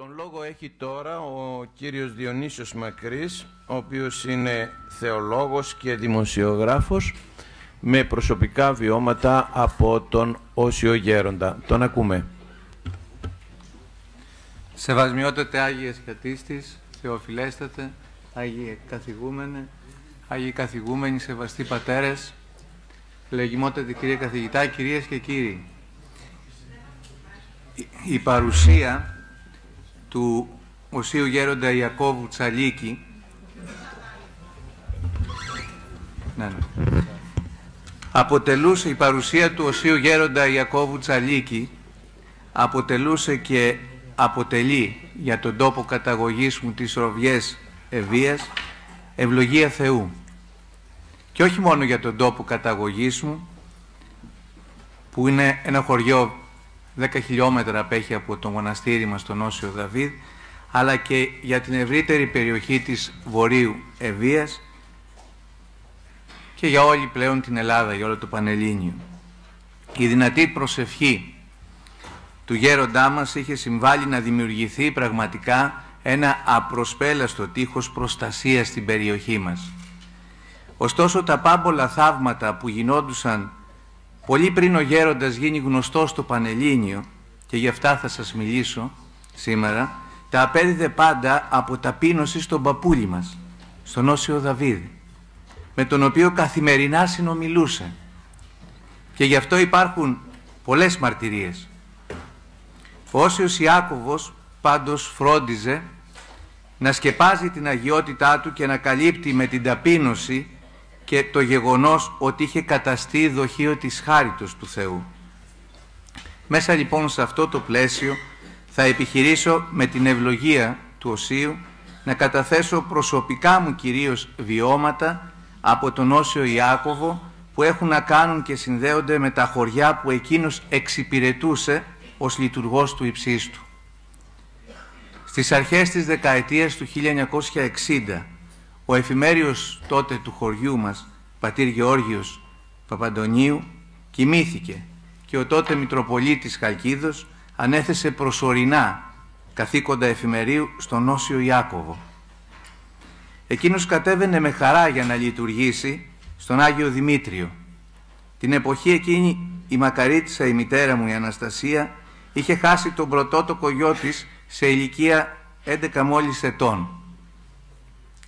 Τον λόγο έχει τώρα ο κύριος Διονύσιος Μακρής ο οποίος είναι θεολόγος και δημοσιογράφος με προσωπικά βιώματα από τον Όσιο Γέροντα. Τον ακούμε. Σεβασμιότατε Άγιες Κατίστης, Θεοφιλέστατε, Άγιε Καθηγούμενε, Άγιοι Καθηγούμενοι, Σεβαστοί Πατέρες, Λεγιμότατε κύριε Καθηγητά, κυρίες και κύριοι. Η παρουσία του Οσίου Γέροντα Ιακώβου Τσαλίκη. Ναι, ναι. Αποτελούσε η παρουσία του Οσίου Γέροντα Ιακώβου Τσαλίκη αποτελούσε και αποτελεί για τον τόπο καταγωγής μου τις Ροβιές Ευβίας ευλογία Θεού. Και όχι μόνο για τον τόπο καταγωγής μου που είναι ένα χωριό 10 χιλιόμετρα απέχει από το μοναστήρι μας τον Όσιο Δαβίδ, αλλά και για την ευρύτερη περιοχή της Βορείου Ευβίας και για όλη πλέον την Ελλάδα, για όλο το Πανελλήνιο. Η δυνατή προσευχή του γέροντά μας είχε συμβάλει να δημιουργηθεί πραγματικά ένα απροσπέλαστο τείχος προστασίας στην περιοχή μας. Ωστόσο τα πάμπολα θαύματα που γινόντουσαν Πολύ πριν ο γέροντας γίνει γνωστός στο Πανελλήνιο και γι' αυτά θα σας μιλήσω σήμερα, τα απέδιδε πάντα από ταπείνωση στον παππούλη μας, στον Όσιο Δαβίδη, με τον οποίο καθημερινά συνομιλούσε. Και γι' αυτό υπάρχουν πολλές μαρτυρίες. Ο Όσιος Ιάκωβος πάντως φρόντιζε να σκεπάζει την αγιότητά του και να καλύπτει με την ταπείνωση και το γεγονός ότι είχε καταστεί δοχείο της χάριτος του Θεού. Μέσα λοιπόν σε αυτό το πλαίσιο θα επιχειρήσω με την ευλογία του Οσίου να καταθέσω προσωπικά μου κυρίως βιώματα από τον Όσιο Ιάκωβο που έχουν να κάνουν και συνδέονται με τα χωριά που εκείνος εξυπηρετούσε ως λειτουργός του υψίστου. Στις αρχές της δεκαετίας του 1960 ο εφημέριος τότε του χωριού μας, πατήρ Γεώργιος Παπαντονίου, κοιμήθηκε και ο τότε Μητροπολίτης Χαλκίδος ανέθεσε προσωρινά καθήκοντα εφημερίου στον Όσιο Ιάκωβο. Εκείνος κατέβαινε με χαρά για να λειτουργήσει στον Άγιο Δημήτριο. Την εποχή εκείνη η μακαρίτησα η μητέρα μου η Αναστασία είχε χάσει τον πρωτότοκο γιο της σε ηλικία 11 μόλις ετών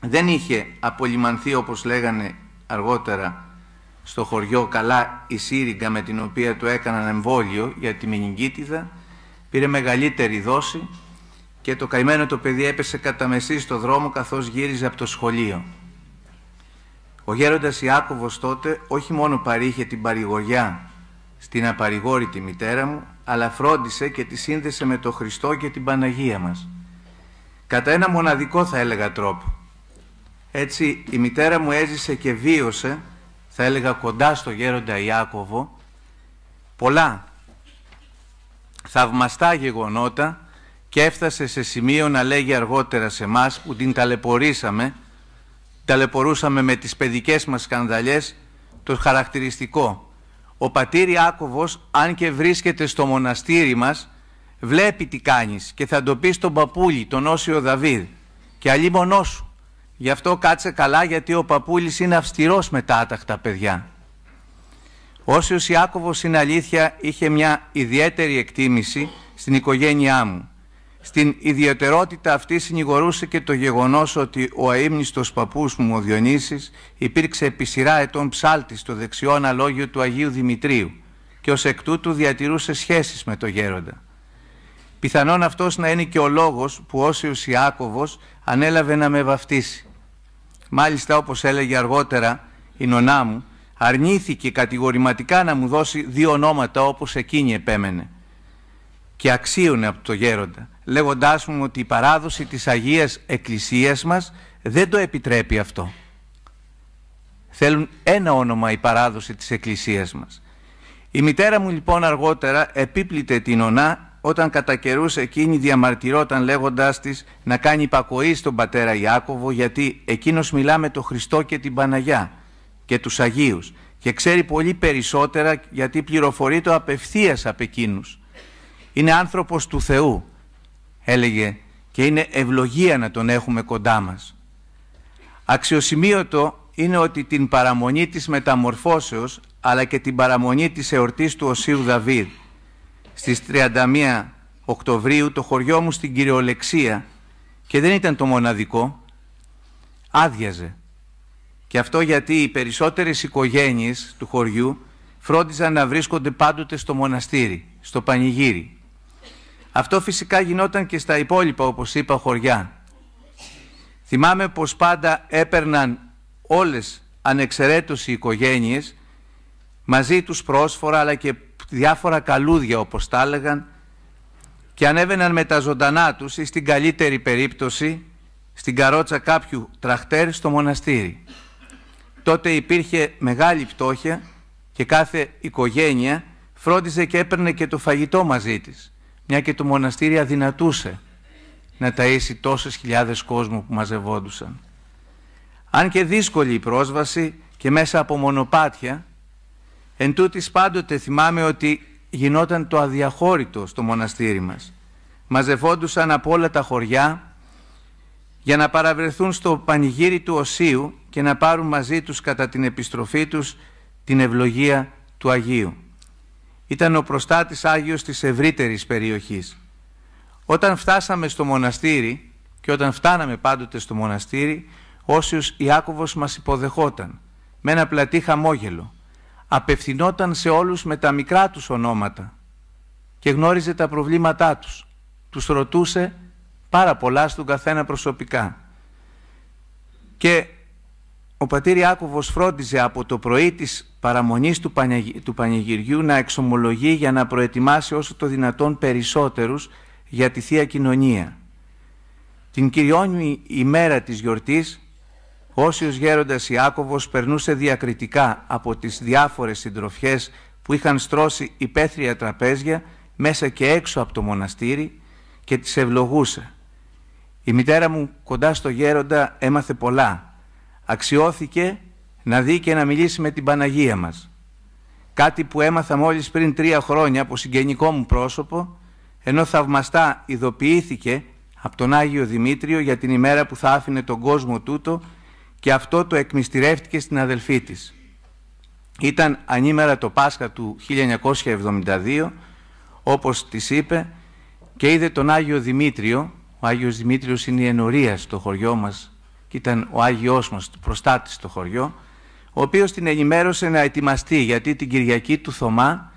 δεν είχε απολυμανθεί όπως λέγανε αργότερα στο χωριό καλά η σύριγγα με την οποία του έκαναν εμβόλιο για τη μηνυγκίτιδα πήρε μεγαλύτερη δόση και το καημένο το παιδί έπεσε κατά μεσή στο δρόμο καθώς γύριζε από το σχολείο. Ο γέροντας Ιάκωβος τότε όχι μόνο παρήχε την παρηγοριά στην απαρηγόρητη μητέρα μου αλλά φρόντισε και τη σύνδεσε με το Χριστό και την Παναγία μας. Κατά ένα μοναδικό θα έλεγα τρόπο έτσι η μητέρα μου έζησε και βίωσε, θα έλεγα κοντά στο γέροντα Ιάκωβο, πολλά θαυμαστά γεγονότα και έφτασε σε σημείο να λέγει αργότερα σε μας που την ταλαιπωρήσαμε, ταλαιπωρούσαμε με τις παιδικές μας σκανδαλιές, το χαρακτηριστικό. Ο πατήρ Ιάκωβος, αν και βρίσκεται στο μοναστήρι μας, βλέπει τι κάνεις και θα το πει στον παππούλι, τον Όσιο Δαβίδ και αλλήμωνό σου. Γι' αυτό κάτσε καλά γιατί ο παππούλης είναι αυστηρός με τα άταχτα παιδιά. Όσιος Ιάκωβος είναι αλήθεια είχε μια ιδιαίτερη εκτίμηση στην οικογένειά μου. Στην ιδιαιτερότητα αυτή συνηγορούσε και το γεγονός ότι ο αείμνηστος παππούς μου ο Διονύσης υπήρξε επί σειρά ετών ψάλτης στο δεξιό αναλόγιο του Αγίου Δημητρίου και ως εκ τούτου διατηρούσε σχέσεις με το γέροντα. Πιθανόν αυτός να είναι και ο λόγος που ο Ιάκωβος ανέλαβε να με βαφτίσει. Μάλιστα, όπως έλεγε αργότερα η νονά μου, αρνήθηκε κατηγορηματικά να μου δώσει δύο ονόματα όπως εκείνη επέμενε και αξίωνε από το γέροντα, λέγοντάς μου ότι η παράδοση της Αγίας Εκκλησίας μας δεν το επιτρέπει αυτό. Θέλουν ένα όνομα η παράδοση της Εκκλησίας μας. Η μητέρα μου λοιπόν αργότερα επίπλητε την ονά όταν κατά καιρούς εκείνη διαμαρτυρόταν λέγοντάς της να κάνει υπακοή στον πατέρα Ιάκωβο γιατί εκείνος μιλά με τον Χριστό και την Παναγιά και τους Αγίους και ξέρει πολύ περισσότερα γιατί πληροφορεί το απευθείας από εκείνους. Είναι άνθρωπος του Θεού, έλεγε, και είναι ευλογία να τον έχουμε κοντά μας. Αξιοσημείωτο είναι ότι την παραμονή της μεταμορφώσεως αλλά και την παραμονή της εορτής του Οσίου Δαβίδ στις 31 Οκτωβρίου το χωριό μου στην κυριολεξία και δεν ήταν το μοναδικό, άδειαζε. Και αυτό γιατί οι περισσότερες οικογένειες του χωριού φρόντιζαν να βρίσκονται πάντοτε στο μοναστήρι, στο πανηγύρι. Αυτό φυσικά γινόταν και στα υπόλοιπα, όπως είπα, χωριά. Θυμάμαι πως πάντα έπαιρναν όλες ανεξαιρέτως οι οικογένειες μαζί τους πρόσφορα αλλά και διάφορα καλούδια όπως τα έλεγαν και ανέβαιναν με τα ζωντανά τους ή στην καλύτερη περίπτωση στην καρότσα κάποιου τραχτέρ στο μοναστήρι. Τότε υπήρχε μεγάλη πτώχεια και κάθε οικογένεια φρόντιζε και έπαιρνε και το φαγητό μαζί της, μια και το μοναστήρι αδυνατούσε να ταΐσει τόσες χιλιάδες κόσμου που μαζευόντουσαν. Αν και δύσκολη η πρόσβαση και μέσα από μονοπάτια, Εν τούτης πάντοτε θυμάμαι ότι γινόταν το αδιαχώρητο στο μοναστήρι μας. Μαζευόντουσαν από όλα τα χωριά για να παραβρεθούν στο πανηγύρι του Οσίου και να πάρουν μαζί τους κατά την επιστροφή τους την ευλογία του Αγίου. Ήταν ο προστάτης Άγιος της ευρύτερης περιοχής. Όταν φτάσαμε στο μοναστήρι και όταν φτάναμε πάντοτε στο μοναστήρι, Όσιος Ιάκωβος μας υποδεχόταν με ένα πλατή χαμόγελο απευθυνόταν σε όλους με τα μικρά τους ονόματα και γνώριζε τα προβλήματά τους. Τους ρωτούσε πάρα πολλά στον καθένα προσωπικά. Και ο πατήρ Ιάκωβος φρόντιζε από το πρωί της παραμονής του Πανηγυριού να εξομολογεί για να προετοιμάσει όσο το δυνατόν περισσότερους για τη Θεία Κοινωνία. Την κυριώνει ημέρα της γιορτής Όσιος γέροντας Ιάκωβος περνούσε διακριτικά από τις διάφορες συντροφιές που είχαν στρώσει υπαίθρια τραπέζια μέσα και έξω από το μοναστήρι και τις ευλογούσε. Η μητέρα μου κοντά στο γέροντα έμαθε πολλά. Αξιώθηκε να δει και να μιλήσει με την Παναγία μας. Κάτι που έμαθα μόλις πριν τρία χρόνια από συγγενικό μου πρόσωπο, ενώ θαυμαστά ειδοποιήθηκε από τον Άγιο Δημήτριο για την ημέρα που θα άφηνε τον κόσμο τούτο και αυτό το εκμυστηρεύτηκε στην αδελφή της. Ήταν ανήμερα το Πάσχα του 1972, όπως της είπε, και είδε τον Άγιο Δημήτριο. Ο Άγιος Δημήτριος είναι η ενορία στο χωριό μας και ήταν ο Άγιος μας, προστάτης στο χωριό, ο οποίος την ενημέρωσε να ετοιμαστεί, γιατί την Κυριακή του Θωμά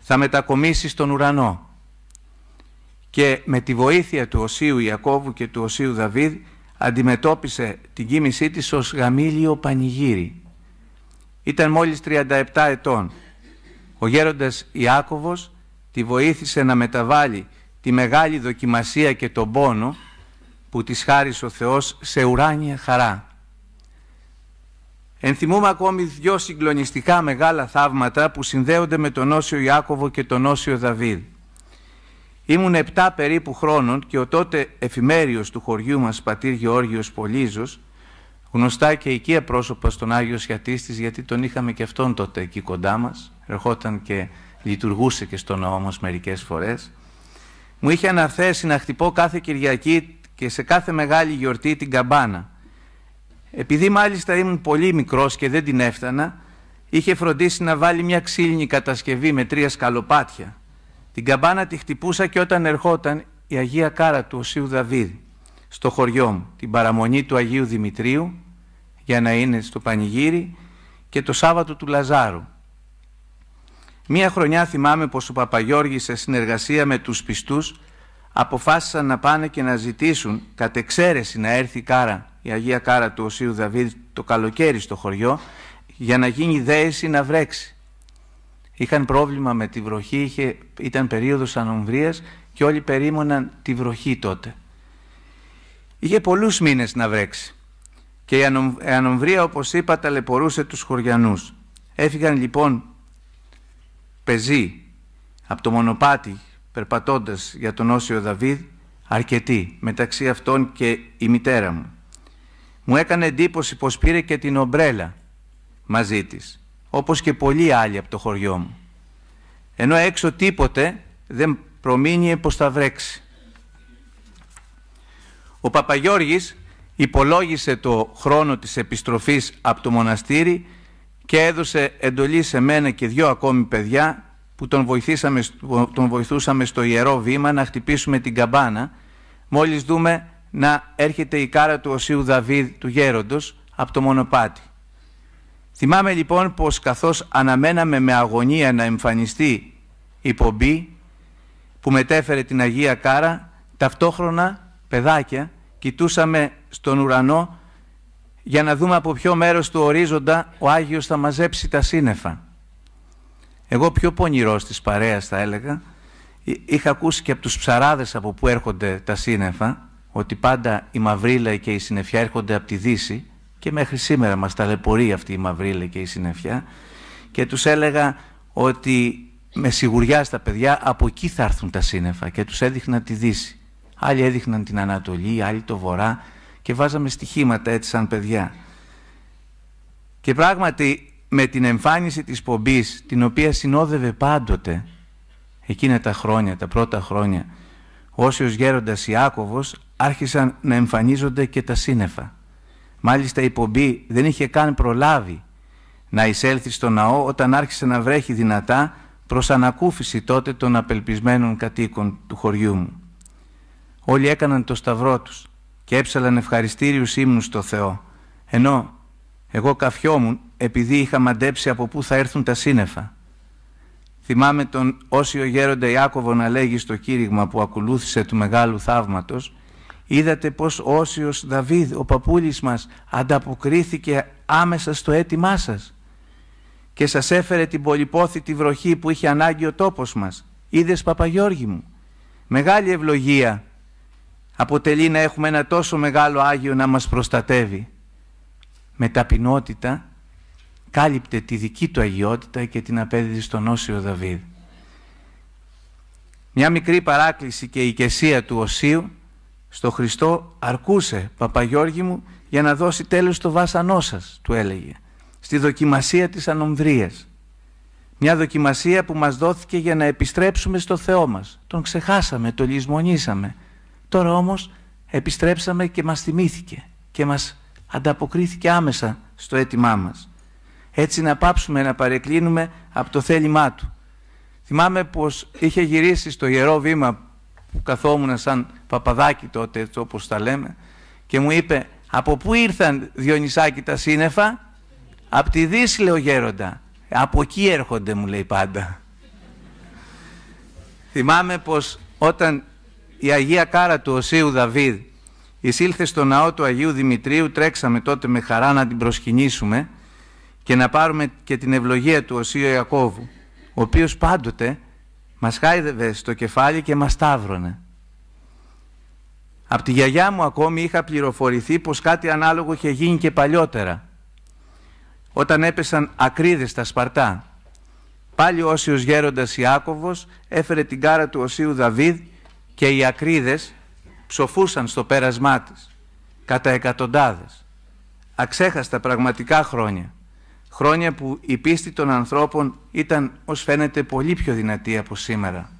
θα μετακομίσει στον ουρανό. Και με τη βοήθεια του Οσίου Ιακώβου και του Οσίου Δαβίδ αντιμετώπισε την κίνησή της ως γαμήλιο πανηγύρι. Ήταν μόλις 37 ετών. Ο γέροντας Ιάκωβος τη βοήθησε να μεταβάλει τη μεγάλη δοκιμασία και τον πόνο που της χάρισε ο Θεός σε ουράνια χαρά. Ενθυμούμε ακόμη δυο συγκλονιστικά μεγάλα θαύματα που συνδέονται με τον Όσιο Ιάκωβο και τον Όσιο Δαβίδ. Ήμουν 7 περίπου χρόνων και ο τότε εφημέριος του χωριού μας πατήρ Γεώργιος Πολύζος, γνωστά και οικία πρόσωπα στον Άγιο Σιατίστης γιατί τον είχαμε και αυτόν τότε εκεί κοντά μας, ερχόταν και λειτουργούσε και στο ναό μας μερικές φορές, μου είχε αναθέσει να χτυπώ κάθε Κυριακή και σε κάθε μεγάλη γιορτή την καμπάνα. Επειδή μάλιστα ήμουν πολύ μικρός και δεν την έφτανα, είχε φροντίσει να βάλει μια ξύλινη κατασκευή με τρία σκαλοπάτια την καμπάνα τη χτυπούσα και όταν ερχόταν η Αγία Κάρα του Οσίου Δαβίδ στο χωριό μου, την παραμονή του Αγίου Δημητρίου για να είναι στο πανηγύρι και το Σάββατο του Λαζάρου. Μία χρονιά θυμάμαι πως ο Παπαγιώργης σε συνεργασία με τους πιστούς αποφάσισαν να πάνε και να ζητήσουν κατ' εξαίρεση να έρθει η Κάρα, η Αγία Κάρα του Οσίου Δαβίδ το καλοκαίρι στο χωριό για να γίνει δέηση να βρέξει είχαν πρόβλημα με τη βροχή, είχε, ήταν περίοδος ανομβρίας και όλοι περίμοναν τη βροχή τότε. Είχε πολλούς μήνες να βρέξει και η ανομβρία όπως είπα ταλαιπωρούσε τους χωριανούς. Έφυγαν λοιπόν πεζοί από το μονοπάτι περπατώντας για τον Όσιο Δαβίδ αρκετοί, μεταξύ αυτών και η μητέρα μου. Μου έκανε εντύπωση πως πήρε και την ομπρέλα μαζί της όπως και πολλοί άλλοι από το χωριό μου. Ενώ έξω τίποτε δεν προμείνει πως θα βρέξει. Ο Παπαγιώργης υπολόγισε το χρόνο της επιστροφής από το μοναστήρι και έδωσε εντολή σε μένα και δυο ακόμη παιδιά που τον, βοηθήσαμε, τον βοηθούσαμε στο ιερό βήμα να χτυπήσουμε την καμπάνα μόλις δούμε να έρχεται η κάρα του Οσίου Δαβίδ του Γέροντος από το μονοπάτι. Θυμάμαι λοιπόν πως καθώς αναμέναμε με αγωνία να εμφανιστεί η πομπή που μετέφερε την Αγία Κάρα, ταυτόχρονα παιδάκια κοιτούσαμε στον ουρανό για να δούμε από ποιο μέρος του ορίζοντα ο Άγιος θα μαζέψει τα σύννεφα. Εγώ πιο πονηρός της παρέας θα έλεγα, είχα ακούσει και από τους ψαράδες από που έρχονται τα σύννεφα, ότι πάντα η μαυρίλα και η συννεφιά έρχονται από τη Δύση, και μέχρι σήμερα μας ταλαιπωρεί αυτή η μαυρίλα και η συννεφιά και τους έλεγα ότι με σιγουριά στα παιδιά από εκεί θα έρθουν τα σύννεφα και τους έδειχναν τη Δύση. Άλλοι έδειχναν την Ανατολή, άλλοι το Βορρά και βάζαμε στοιχήματα έτσι σαν παιδιά. Και πράγματι με την εμφάνιση της πομπής την οποία συνόδευε πάντοτε εκείνα τα χρόνια, τα πρώτα χρόνια όσοι ως Γέροντας Ιάκωβος άρχισαν να εμφανίζονται και τα σύννεφα. Μάλιστα η πομπή δεν είχε καν προλάβει να εισέλθει στο ναό όταν άρχισε να βρέχει δυνατά προς ανακούφιση τότε των απελπισμένων κατοίκων του χωριού μου. Όλοι έκαναν το σταυρό τους και έψαλαν ευχαριστήριους ύμνους στο Θεό, ενώ εγώ καφιόμουν επειδή είχα μαντέψει από πού θα έρθουν τα σύννεφα. Θυμάμαι τον Όσιο Γέροντα Ιάκωβο να λέγει στο κήρυγμα που ακολούθησε του μεγάλου θαύματος Είδατε πως ο Όσιος Δαβίδ, ο παππούλης μας, ανταποκρίθηκε άμεσα στο αίτημά σας και σας έφερε την πολυπόθητη βροχή που είχε ανάγκη ο τόπος μας. Είδες Παπαγιώργη μου. Μεγάλη ευλογία αποτελεί να έχουμε ένα τόσο μεγάλο Άγιο να μας προστατεύει. Με ταπεινότητα κάλυπτε τη δική του αγιότητα και την απέδιδε στον Όσιο Δαβίδ. Μια μικρή παράκληση και η ηκεσία του Οσίου στο Χριστό αρκούσε, Παπαγιώργη μου, για να δώσει τέλος στο βάσανό σας, του έλεγε, στη δοκιμασία της ανομβρίας. Μια δοκιμασία που μας δόθηκε για να επιστρέψουμε στο Θεό μας. Τον ξεχάσαμε, τον λησμονήσαμε. Τώρα όμως επιστρέψαμε και μας θυμήθηκε και μας ανταποκρίθηκε άμεσα στο αίτημά μας. Έτσι να πάψουμε να παρεκκλίνουμε από το θέλημά Του. Θυμάμαι πως είχε γυρίσει στο Ιερό Βήμα που καθόμουν σαν παπαδάκι τότε, έτσι όπως τα λέμε, και μου είπε «Από πού ήρθαν Διονυσάκη τα σύννεφα» από τη Δύση» λέω γέροντα. «Από εκεί έρχονται» μου λέει πάντα. Θυμάμαι πως όταν η Αγία Κάρα του Οσίου Δαβίδ εισήλθε στο ναό του Αγίου Δημητρίου, τρέξαμε τότε με χαρά να την προσκυνήσουμε και να πάρουμε και την ευλογία του Οσίου Ιακώβου, ο οποίος πάντοτε μας χάιδευε στο κεφάλι και μας τάβρωνε. Από τη γιαγιά μου ακόμη είχα πληροφορηθεί πως κάτι ανάλογο είχε γίνει και παλιότερα. Όταν έπεσαν ακρίδες στα Σπαρτά. Πάλι ο Όσιος Γέροντας Ιάκωβος έφερε την κάρα του Οσίου Δαβίδ και οι ακρίδες ψοφούσαν στο πέρασμά της κατά εκατοντάδες. Αξέχαστα πραγματικά χρόνια χρόνια που η πίστη των ανθρώπων ήταν, ως φαίνεται, πολύ πιο δυνατή από σήμερα.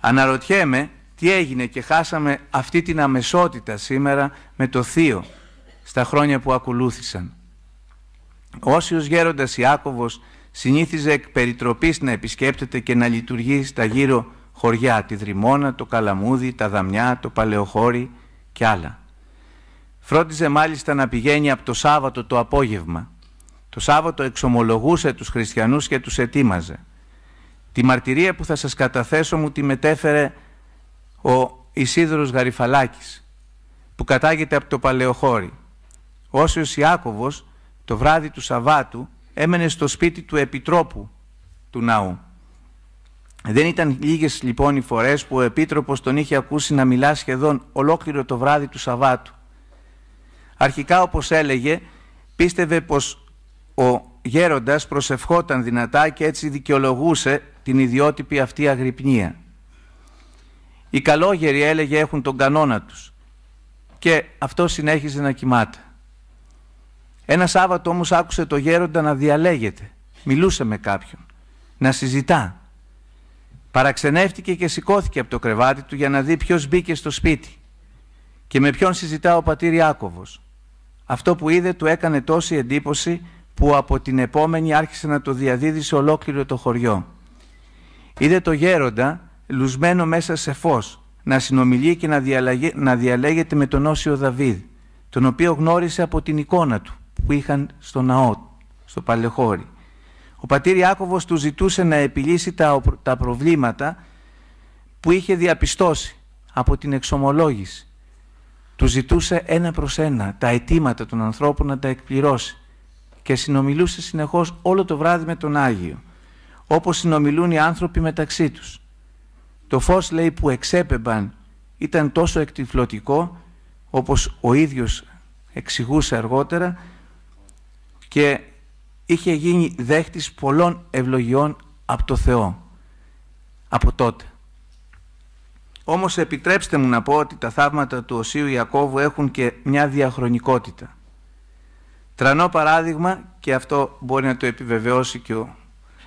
Αναρωτιέμαι τι έγινε και χάσαμε αυτή την αμεσότητα σήμερα με το Θείο στα χρόνια που ακολούθησαν. Ο Όσιος Γέροντας Ιάκωβος συνήθιζε εκ περιτροπής να επισκέπτεται και να λειτουργεί στα γύρω χωριά, τη Δρυμώνα, το Καλαμούδι, τα Δαμιά, το Παλαιοχώρι και άλλα. Φρόντιζε μάλιστα να πηγαίνει από το Σάββατο το απόγευμα το Σάββατο εξομολογούσε τους χριστιανούς και τους ετοίμαζε. Τη μαρτυρία που θα σας καταθέσω μου τη μετέφερε ο Ισίδρος Γαριφαλάκης που κατάγεται από το Παλαιοχώρι. Ο Όσιος Ιάκωβος το βράδυ του Σαββάτου έμενε στο σπίτι του Επιτρόπου του ναού. Δεν ήταν λίγες λοιπόν οι φορές που ο Επίτροπος τον είχε ακούσει να μιλά σχεδόν ολόκληρο το βράδυ του Σαββάτου. Αρχικά όπως έλεγε πίστευε πως ο γέροντας προσευχόταν δυνατά και έτσι δικαιολογούσε την ιδιότυπη αυτή αγρυπνία. Οι καλόγεροι έλεγε έχουν τον κανόνα τους και αυτό συνέχιζε να κοιμάται. Ένας Σάββατο όμως άκουσε το γέροντα να διαλέγεται, μιλούσε με κάποιον, να συζητά. Παραξενεύτηκε και σηκώθηκε από το κρεβάτι του για να δει ποιος μπήκε στο σπίτι και με ποιον συζητά ο πατήρ Ιάκωβος. Αυτό που είδε του έκανε τόση εντύπωση που από την επόμενη άρχισε να το διαδίδει σε ολόκληρο το χωριό. Είδε το γέροντα, λουσμένο μέσα σε φως, να συνομιλεί και να, να διαλέγεται με τον Όσιο Δαβίδ, τον οποίο γνώρισε από την εικόνα του που είχαν στο ναό, στο παλαιχώρι. Ο πατήρ Ιάκωβος του ζητούσε να επιλύσει τα, τα προβλήματα που είχε διαπιστώσει από την εξομολόγηση. Του ζητούσε ένα προς ένα τα αιτήματα των ανθρώπων να τα εκπληρώσει και συνομιλούσε συνεχώς όλο το βράδυ με τον Άγιο, όπως συνομιλούν οι άνθρωποι μεταξύ τους. Το φως, λέει, που εξέπεμπαν ήταν τόσο εκτυφλωτικό, όπως ο ίδιος εξηγούσε αργότερα, και είχε γίνει δέχτης πολλών ευλογιών από το Θεό, από τότε. Όμως επιτρέψτε μου να πω ότι τα θαύματα του Οσίου Ιακώβου έχουν και μια διαχρονικότητα. Τρανό παράδειγμα και αυτό μπορεί να το επιβεβαιώσει και ο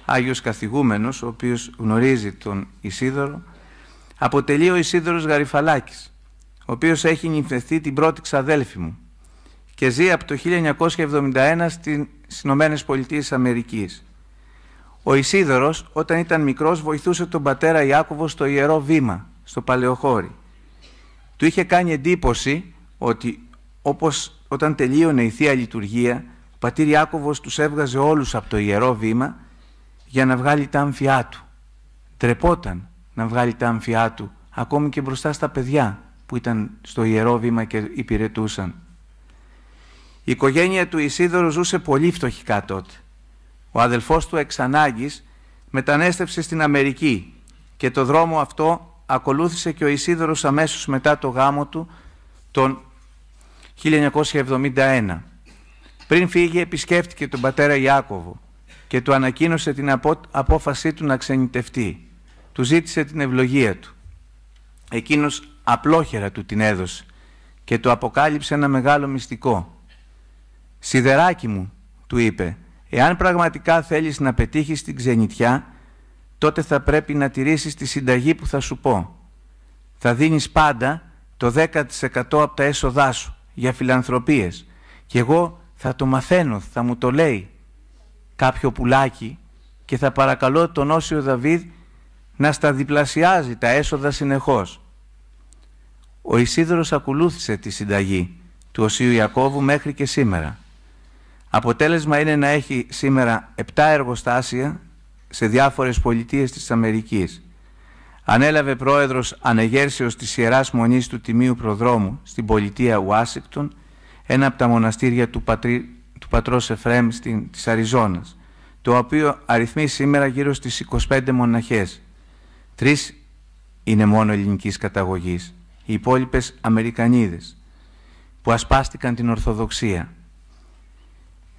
Άγιος Καθηγούμενος, ο οποίος γνωρίζει τον Ισίδωρο, αποτελεί ο Ισίδωρος Γαριφαλάκης, ο οποίος έχει νυμφεθεί την πρώτη ξαδέλφη μου και ζει από το 1971 στις Ηνωμένες Πολιτείες Αμερικής. Ο Ισίδωρος όταν ήταν μικρός βοηθούσε τον πατέρα Ιάκωβο στο Ιερό Βήμα, στο Παλαιοχώρι. Του είχε κάνει εντύπωση ότι όπως όταν τελείωνε η Θεία Λειτουργία, ο πατήρ Ιάκωβος τους έβγαζε όλους από το ιερό βήμα για να βγάλει τα άμφιά του. Τρεπόταν να βγάλει τα άμφιά του, ακόμη και μπροστά στα παιδιά που ήταν στο ιερό βήμα και υπηρετούσαν. Η οικογένεια του Ισίδωρο ζούσε πολύ φτωχικά τότε. Ο αδελφός του εξ ανάγκης μετανέστευσε στην Αμερική και το δρόμο αυτό ακολούθησε και ο Ισίδωρος αμέσως μετά το γάμο του τον 1971. Πριν φύγει επισκέφτηκε τον πατέρα Ιάκωβο και του ανακοίνωσε την απόφασή του να ξενιτευτεί. Του ζήτησε την ευλογία του. Εκείνος απλόχερα του την έδωσε και του αποκάλυψε ένα μεγάλο μυστικό. «Σιδεράκι μου», του είπε, «εάν πραγματικά θέλεις να πετύχεις την ξενιτιά, τότε θα πρέπει να τηρήσεις τη συνταγή που θα σου πω. Θα δίνεις πάντα το 10% από τα έσοδά σου για φιλανθρωπίες και εγώ θα το μαθαίνω, θα μου το λέει κάποιο πουλάκι και θα παρακαλώ τον Όσιο Δαβίδ να στα διπλασιάζει τα έσοδα συνεχώς. Ο Ισίδωρος ακολούθησε τη συνταγή του Οσίου Ιακώβου μέχρι και σήμερα. Αποτέλεσμα είναι να έχει σήμερα 7 εργοστάσια σε διάφορες πολιτείες της Αμερικής. Ανέλαβε πρόεδρος ανεγέρσεως της Ιεράς Μονής του Τιμίου Προδρόμου στην πολιτεία Ουάσιγκτον, ένα από τα μοναστήρια του, πατρί, του πατρός Εφραίμ της Αριζόνας, το οποίο αριθμεί σήμερα γύρω στις 25 μοναχές. Τρεις είναι μόνο ελληνικής καταγωγής, οι υπόλοιπες Αμερικανίδες, που ασπάστηκαν την Ορθοδοξία.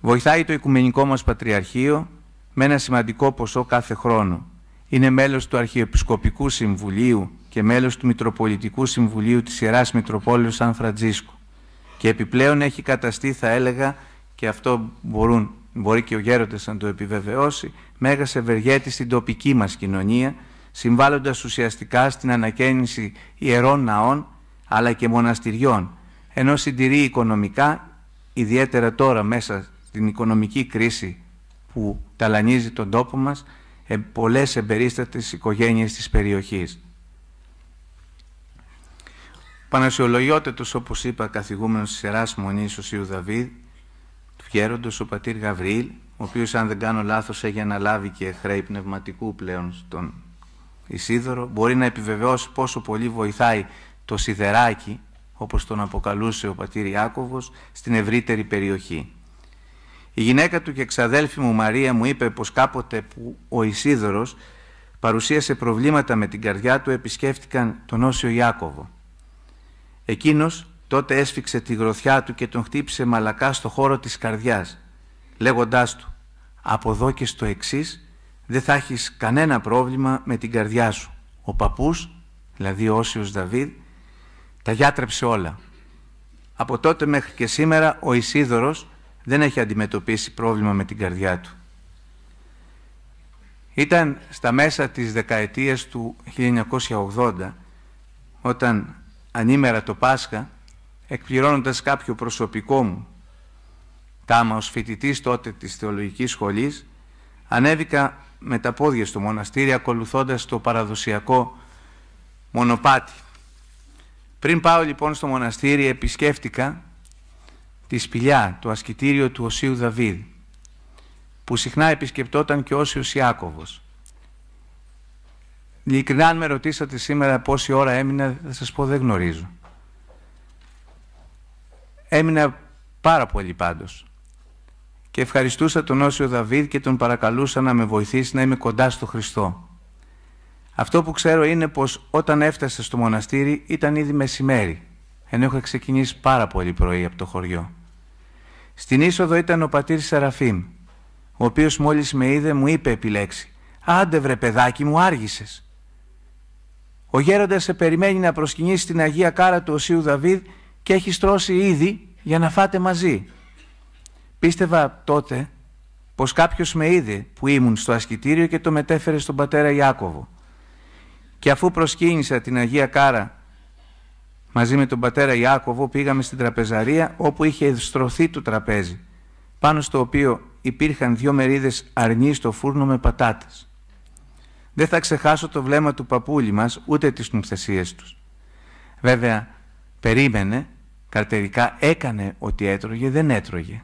Βοηθάει το Οικουμενικό μας Πατριαρχείο με ένα σημαντικό ποσό κάθε χρόνο, είναι μέλος του Αρχιεπισκοπικού Συμβουλίου και μέλος του Μητροπολιτικού Συμβουλίου της Ιεράς Μητροπόλεως Σαν Φραντζίσκου. Και επιπλέον έχει καταστεί, θα έλεγα, και αυτό μπορούν, μπορεί και ο γέροντας να το επιβεβαιώσει, μέγας ευεργέτης στην τοπική μας κοινωνία, συμβάλλοντας ουσιαστικά στην ανακαίνιση ιερών ναών, αλλά και μοναστηριών, ενώ συντηρεί οικονομικά, ιδιαίτερα τώρα μέσα στην οικονομική κρίση που ταλανίζει τον τόπο μας, ε, πολλές εμπερίστατες οικογένειες της περιοχής. Πανασιολογιότατος, όπως είπα, καθηγούμενος της Ιεράς Μονής, ο Σίου Δαβίδ, του Γέροντος, ο πατήρ Γαβρίλ, ο οποίος, αν δεν κάνω λάθος, έχει αναλάβει και χρέη πνευματικού πλέον στον Ισίδωρο, μπορεί να επιβεβαιώσει πόσο πολύ βοηθάει το σιδεράκι, όπως τον αποκαλούσε ο πατήρ Ιάκωβος, στην ευρύτερη περιοχή. Η γυναίκα του και εξαδέλφη μου Μαρία μου είπε πως κάποτε που ο Ισίδωρος παρουσίασε προβλήματα με την καρδιά του επισκέφτηκαν τον Όσιο Ιάκωβο. Εκείνος τότε έσφιξε τη γροθιά του και τον χτύπησε μαλακά στο χώρο της καρδιάς λέγοντάς του «Από εδώ και στο εξής δεν θα έχεις κανένα πρόβλημα με την καρδιά σου». Ο παππούς, δηλαδή ο Όσιος Δαβίδ, τα γιάτρεψε όλα. Από τότε μέχρι και σήμερα ο Ισίδωρος δεν έχει αντιμετωπίσει πρόβλημα με την καρδιά του. Ήταν στα μέσα της δεκαετίας του 1980 όταν ανήμερα το Πάσχα εκπληρώνοντας κάποιο προσωπικό μου τάμα ως φοιτητής τότε της θεολογικής σχολής ανέβηκα με τα πόδια στο μοναστήρι ακολουθώντας το παραδοσιακό μονοπάτι. Πριν πάω λοιπόν στο μοναστήρι επισκέφτηκα τη σπηλιά, το ασκητήριο του Οσίου Δαβίδ, που συχνά επισκεπτόταν και ο Όσιος Ιάκωβος. Ειλικρινά, αν με ρωτήσατε σήμερα πόση ώρα έμεινα, θα σας πω δεν γνωρίζω. Έμεινα πάρα πολύ πάντως. Και ευχαριστούσα τον Όσιο Δαβίδ και τον παρακαλούσα να με βοηθήσει να είμαι κοντά στο Χριστό. Αυτό που ξέρω είναι πως όταν έφτασα στο μοναστήρι ήταν ήδη μεσημέρι, ενώ είχα ξεκινήσει πάρα πολύ πρωί από το χωριό. Στην είσοδο ήταν ο πατήρ Σεραφείμ, ο οποίος μόλις με είδε μου είπε επιλέξει «Άντε βρε παιδάκι μου, άργησες». Ο γέροντας σε περιμένει να προσκυνήσει την Αγία Κάρα του Οσίου Δαβίδ και έχει στρώσει ήδη για να φάτε μαζί. Πίστευα τότε πως κάποιος με είδε που ήμουν στο ασκητήριο και το μετέφερε στον πατέρα Ιάκωβο. Και αφού προσκύνησα την Αγία Κάρα μαζί με τον πατέρα Ιάκωβο πήγαμε στην τραπεζαρία όπου είχε ευστρωθεί το τραπέζι πάνω στο οποίο υπήρχαν δύο μερίδες αρνί στο φούρνο με πατάτες. Δεν θα ξεχάσω το βλέμμα του παππούλη μας ούτε τις νουμπθεσίες τους. Βέβαια περίμενε, καρτερικά έκανε ότι έτρωγε, δεν έτρωγε.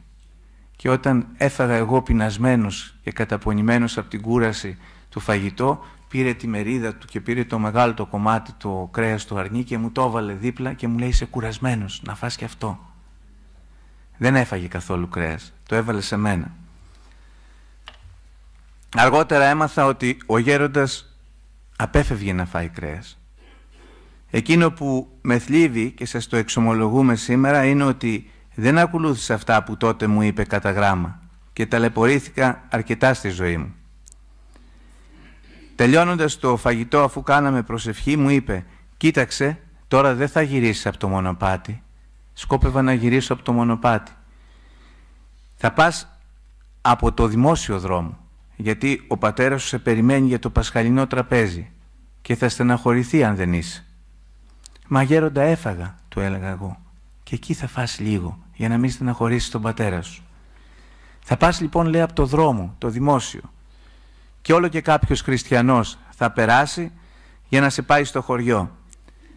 Και όταν έφαγα εγώ πεινασμένος και καταπονημένος από την κούραση του φαγητό, πήρε τη μερίδα του και πήρε το μεγάλο το κομμάτι το κρέας του αρνί και μου το έβαλε δίπλα και μου λέει είσαι κουρασμένος να φας και αυτό. Δεν έφαγε καθόλου κρέας, το έβαλε σε μένα. Αργότερα έμαθα ότι ο γέροντας απέφευγε να φάει κρέας. Εκείνο που με θλίβει και σας το εξομολογούμε σήμερα είναι ότι δεν ακολούθησα αυτά που τότε μου είπε κατά γράμμα και ταλαιπωρήθηκα αρκετά στη ζωή μου. Τελειώνοντας το φαγητό αφού κάναμε προσευχή μου είπε «Κοίταξε, τώρα δεν θα γυρίσεις από το μονοπάτι». Σκόπευα να γυρίσω από το μονοπάτι. Θα πας από το δημόσιο δρόμο, γιατί ο πατέρας σου σε περιμένει για το πασχαλινό τραπέζι και θα στεναχωρηθεί αν δεν είσαι. «Μα γέροντα έφαγα», του έλεγα εγώ, «και εκεί θα φας λίγο για να μην στεναχωρήσεις τον πατέρα σου». Θα πας λοιπόν λέει από το δρόμο, το δημόσιο, και όλο και κάποιος χριστιανός θα περάσει για να σε πάει στο χωριό.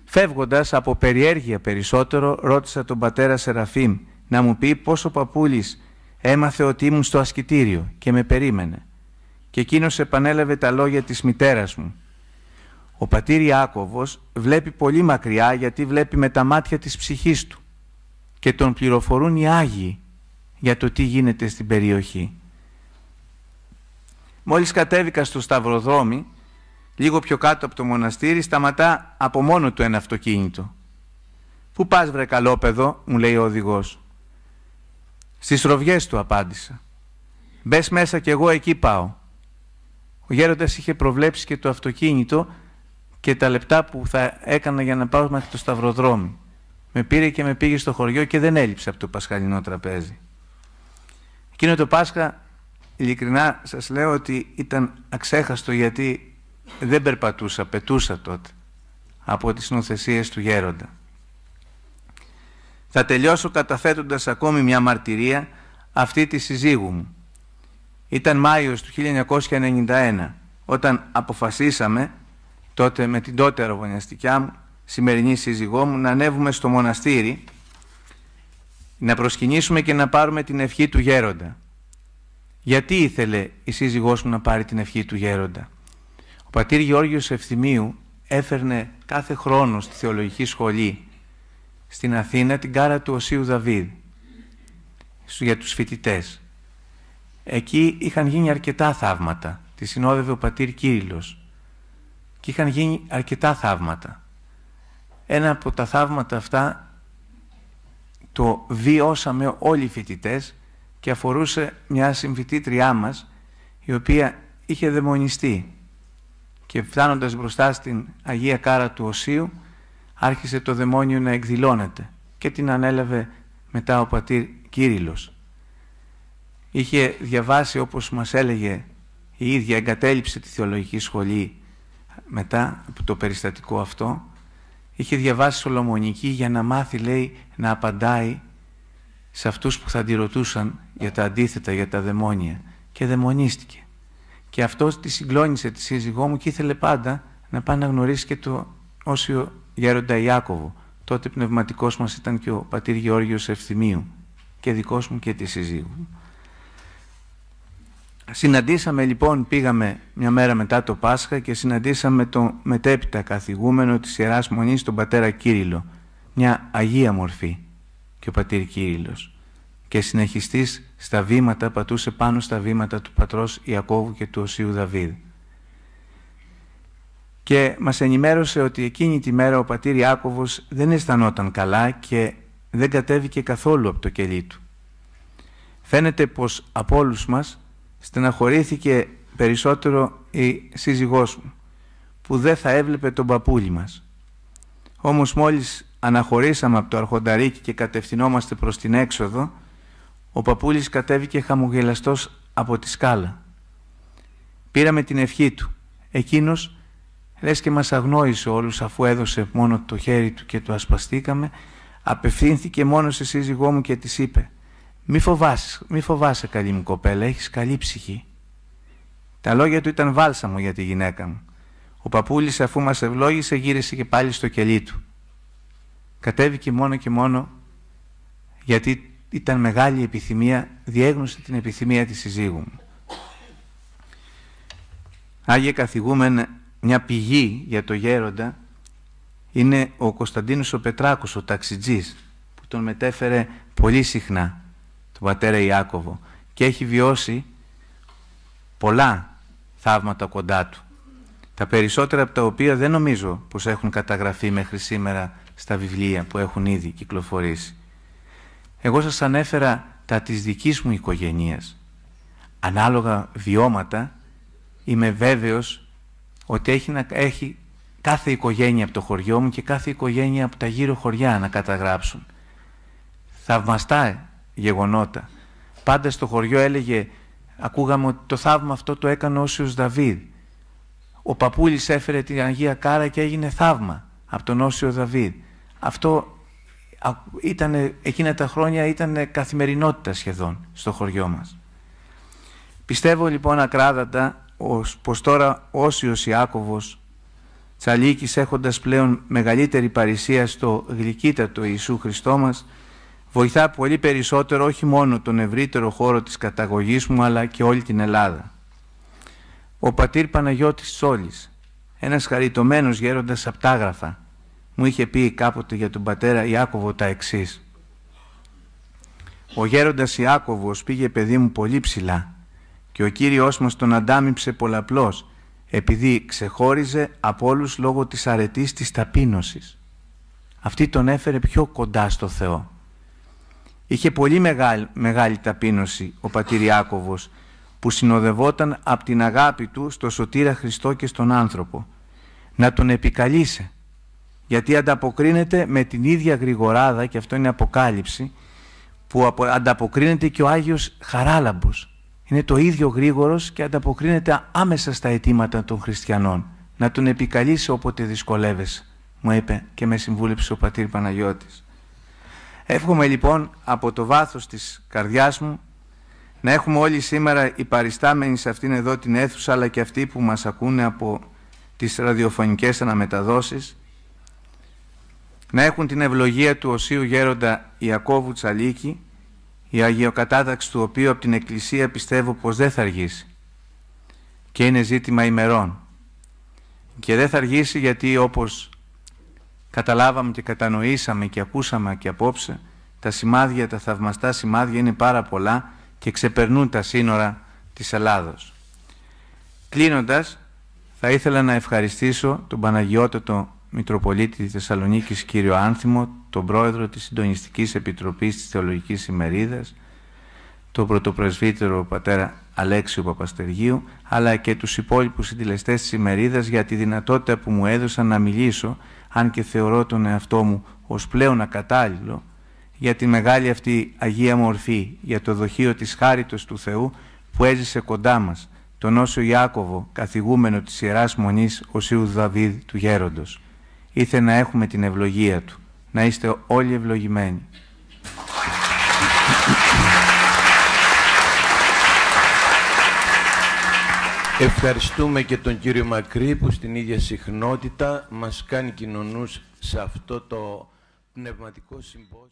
Φεύγοντας από περιέργεια περισσότερο ρώτησα τον πατέρα Σεραφείμ να μου πει πόσο ο έμαθε ότι ήμουν στο ασκητήριο και με περίμενε. Και εκείνος επανέλαβε τα λόγια της μητέρας μου. Ο πατήρ Ιάκωβος βλέπει πολύ μακριά γιατί βλέπει με τα μάτια της ψυχής του και τον πληροφορούν οι Άγιοι για το τι γίνεται στην περιοχή. Μόλις κατέβηκα στο σταυροδρόμι, λίγο πιο κάτω από το μοναστήρι, σταματά από μόνο του ένα αυτοκίνητο. «Πού πας βρε καλόπεδο» μου λέει ο οδηγός. «Στις ροβιές του» απάντησα. «Μπες μέσα κι εγώ εκεί πάω». Ο γέροντας είχε προβλέψει και το αυτοκίνητο και τα λεπτά που θα έκανα για να πάω μέχρι το σταυροδρόμι. Με πήρε και με πήγε στο χωριό και δεν έλειψε από το πασχαλινό τραπέζι. Εκείνο το Πάσχα ειλικρινά σας λέω ότι ήταν αξέχαστο γιατί δεν περπατούσα, πετούσα τότε από τις νοθεσίες του γέροντα. Θα τελειώσω καταθέτοντας ακόμη μια μαρτυρία αυτή της συζύγου μου. Ήταν Μάιος του 1991 όταν αποφασίσαμε τότε με την τότε αεροβωνιαστικιά μου, σημερινή σύζυγό μου, να ανέβουμε στο μοναστήρι να προσκυνήσουμε και να πάρουμε την ευχή του γέροντα. Γιατί ήθελε η σύζυγός μου να πάρει την ευχή του γέροντα. Ο πατήρ Γεώργιος Ευθυμίου έφερνε κάθε χρόνο στη θεολογική σχολή στην Αθήνα την κάρα του Οσίου Δαβίδ για τους φοιτητές. Εκεί είχαν γίνει αρκετά θαύματα. Τη συνόδευε ο πατήρ Κύριλλος και είχαν γίνει αρκετά θαύματα. Ένα από τα θαύματα αυτά το βιώσαμε όλοι οι φοιτητές και αφορούσε μια συμφιτήτριά μας η οποία είχε δαιμονιστεί και φτάνοντας μπροστά στην Αγία Κάρα του Οσίου άρχισε το δαιμόνιο να εκδηλώνεται και την ανέλαβε μετά ο πατήρ Κύριλλος. Είχε διαβάσει όπως μας έλεγε η ίδια εγκατέλειψε τη θεολογική σχολή μετά από το περιστατικό αυτό είχε διαβάσει Σολομονική για να μάθει λέει να απαντάει σε αυτούς που θα τη ρωτούσαν για τα αντίθετα, για τα δαιμόνια και δαιμονίστηκε. Και αυτό τη συγκλώνησε τη σύζυγό μου και ήθελε πάντα να πάει να γνωρίσει και το όσιο γέροντα Ιάκωβο. Τότε πνευματικός μας ήταν και ο πατήρ Γεώργιος Ευθυμίου και δικός μου και της σύζυγου μου. Συναντήσαμε λοιπόν, πήγαμε μια μέρα μετά το Πάσχα και συναντήσαμε τον μετέπειτα καθηγούμενο της Ιεράς Μονής, τον πατέρα Κύριλο, μια Αγία Μορφή, και ο πατήρ Κύριλλος και συνεχιστής στα βήματα πατούσε πάνω στα βήματα του πατρός Ιακώβου και του Οσίου Δαβίδ. Και μας ενημέρωσε ότι εκείνη τη μέρα ο πατήρ Ιάκωβος δεν αισθανόταν καλά και δεν κατέβηκε καθόλου από το κελί του. Φαίνεται πως από όλους μας στεναχωρήθηκε περισσότερο η σύζυγός μου που δεν θα έβλεπε τον παππούλη μας. Όμως μόλις αναχωρήσαμε από το Αρχονταρίκι και κατευθυνόμαστε προς την έξοδο, ο παππούλης κατέβηκε χαμογελαστός από τη σκάλα. Πήραμε την ευχή του. Εκείνος, λες και μας αγνόησε όλους αφού έδωσε μόνο το χέρι του και το ασπαστήκαμε, απευθύνθηκε μόνος σε σύζυγό μου και της είπε «Μη φοβάσαι, μη φοβάσαι καλή μου κοπέλα, έχεις καλή ψυχή». Τα λόγια του ήταν βάλσαμο για τη γυναίκα μου. Ο παππούλης αφού μας ευλόγησε γύρισε και πάλι στο κελί του κατέβηκε μόνο και μόνο γιατί ήταν μεγάλη επιθυμία, διέγνωσε την επιθυμία της συζύγου μου. Άγιε μια πηγή για το γέροντα είναι ο Κωνσταντίνος ο Πετράκος, ο ταξιτζής, που τον μετέφερε πολύ συχνά, τον πατέρα Ιάκωβο, και έχει βιώσει πολλά θαύματα κοντά του. Τα περισσότερα από τα οποία δεν νομίζω πως έχουν καταγραφεί μέχρι σήμερα στα βιβλία που έχουν ήδη κυκλοφορήσει. Εγώ σας ανέφερα τα της δικής μου οικογένειας. Ανάλογα βιώματα είμαι βέβαιος ότι έχει, να, έχει κάθε οικογένεια από το χωριό μου και κάθε οικογένεια από τα γύρω χωριά να καταγράψουν. Θαυμαστά γεγονότα. Πάντα στο χωριό έλεγε, ακούγαμε ότι το θαύμα αυτό το έκανε ο Όσιος Δαβίδ. Ο παππούλης έφερε την Αγία Κάρα και έγινε θαύμα από τον Όσιο Δαβίδ. Αυτό ήταν, εκείνα τα χρόνια ήταν καθημερινότητα σχεδόν στο χωριό μας. Πιστεύω λοιπόν ακράδαντα πως τώρα ο Ιάκωβος τσαλίκης έχοντας πλέον μεγαλύτερη παρησία στο γλυκύτατο Ιησού Χριστό μας βοηθά πολύ περισσότερο όχι μόνο τον ευρύτερο χώρο της καταγωγής μου αλλά και όλη την Ελλάδα. Ο πατήρ Παναγιώτης Τσόλης, ένας χαριτωμένος γέροντας απτάγραφα, μου είχε πει κάποτε για τον πατέρα Ιάκωβο τα εξής. Ο γέροντας Ιάκωβος πήγε παιδί μου πολύ ψηλά και ο Κύριος μας τον αντάμιψε πολλαπλώς επειδή ξεχώριζε από όλους λόγω της αρετής της ταπείνωσης. Αυτή τον έφερε πιο κοντά στο Θεό. Είχε πολύ μεγάλη, μεγάλη ταπείνωση ο πατήρ Ιάκωβος που συνοδευόταν από την αγάπη του στο σωτήρα Χριστό και στον άνθρωπο. Να τον επικαλείσαι γιατί ανταποκρίνεται με την ίδια γρηγοράδα και αυτό είναι αποκάλυψη που ανταποκρίνεται και ο Άγιος Χαράλαμπος. Είναι το ίδιο γρήγορος και ανταποκρίνεται άμεσα στα αιτήματα των χριστιανών. Να τον επικαλείσαι όποτε δυσκολεύεσαι, μου είπε και με συμβούλεψε ο πατήρ Παναγιώτης. Εύχομαι λοιπόν από το βάθος της καρδιάς μου να έχουμε όλοι σήμερα οι παριστάμενοι σε αυτήν εδώ την αίθουσα αλλά και αυτοί που μας ακούνε από τις ραδιοφωνικές αναμεταδόσεις να έχουν την ευλογία του Οσίου Γέροντα Ιακώβου Τσαλίκη, η αγιοκατάταξη του οποίου από την Εκκλησία πιστεύω πως δεν θα αργήσει και είναι ζήτημα ημερών. Και δεν θα αργήσει γιατί όπως καταλάβαμε και κατανοήσαμε και ακούσαμε και απόψε, τα σημάδια, τα θαυμαστά σημάδια είναι πάρα πολλά και ξεπερνούν τα σύνορα της Ελλάδος. Κλείνοντας, θα ήθελα να ευχαριστήσω τον Παναγιώτατο Μητροπολίτη Θεσσαλονίκης κύριο Άνθιμο, τον πρόεδρο της Συντονιστικής Επιτροπής της Θεολογικής Ημερίδας, τον πρωτοπρεσβύτερο πατέρα Αλέξιο Παπαστεργίου, αλλά και τους υπόλοιπους συντηλεστές της Ημερίδας για τη δυνατότητα που μου έδωσαν να μιλήσω, αν και θεωρώ τον εαυτό μου ως πλέον ακατάλληλο, για τη μεγάλη αυτή Αγία Μορφή, για το δοχείο της χάριτος του Θεού που έζησε κοντά μας τον Όσιο Ιάκωβο, καθηγούμενο της Μονή Μονής Σίου Δαβίδ του Γέροντος ήθε να έχουμε την ευλογία Του. Να είστε όλοι ευλογημένοι. Ευχαριστούμε και τον κύριο Μακρύ που στην ίδια συχνότητα μας κάνει κοινωνούς σε αυτό το πνευματικό συμπόσιο.